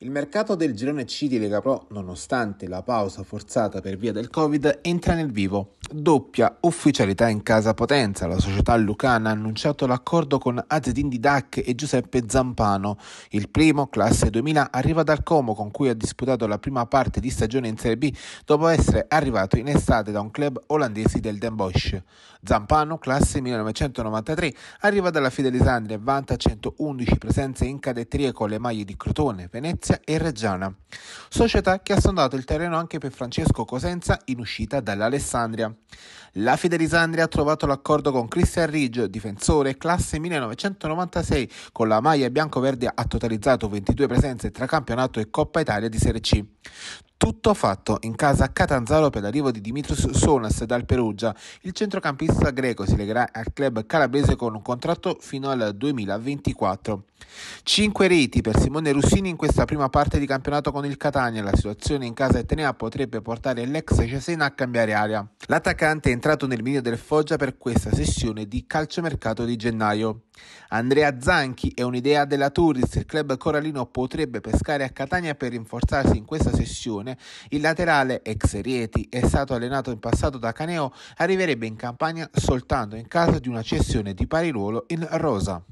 Il mercato del girone C di Lega Pro, nonostante la pausa forzata per via del Covid, entra nel vivo. Doppia ufficialità in casa Potenza. La società lucana ha annunciato l'accordo con Azedin Didac e Giuseppe Zampano. Il primo, classe 2000, arriva dal Como con cui ha disputato la prima parte di stagione in Serie B dopo essere arrivato in estate da un club olandese del Den Bosch. Zampano, classe 1993, arriva dalla Fidelisandria e vanta 111 presenze in cadetterie con le maglie di Crotone, Venezia e Reggiana. Società che ha sondato il terreno anche per Francesco Cosenza in uscita dall'Alessandria. La Fidelisandria ha trovato l'accordo con Christian Ridge, difensore classe 1996, con la maglia bianco-verde ha totalizzato 22 presenze tra campionato e Coppa Italia di Serie C. Tutto fatto in casa a Catanzaro per l'arrivo di Dimitris Sonas dal Perugia. Il centrocampista greco si legherà al club calabrese con un contratto fino al 2024. 5 reti per Simone Russini in questa prima parte di campionato con il Catania. La situazione in casa etnea potrebbe portare l'ex Cesena a cambiare aria. L'attaccante è entrato nel video del Foggia per questa sessione di calciomercato di gennaio. Andrea Zanchi è un'idea della Turis. Il club coralino potrebbe pescare a Catania per rinforzarsi in questa sessione. Il laterale ex Rieti è stato allenato in passato da Caneo, arriverebbe in Campania soltanto in caso di una cessione di pari ruolo in rosa.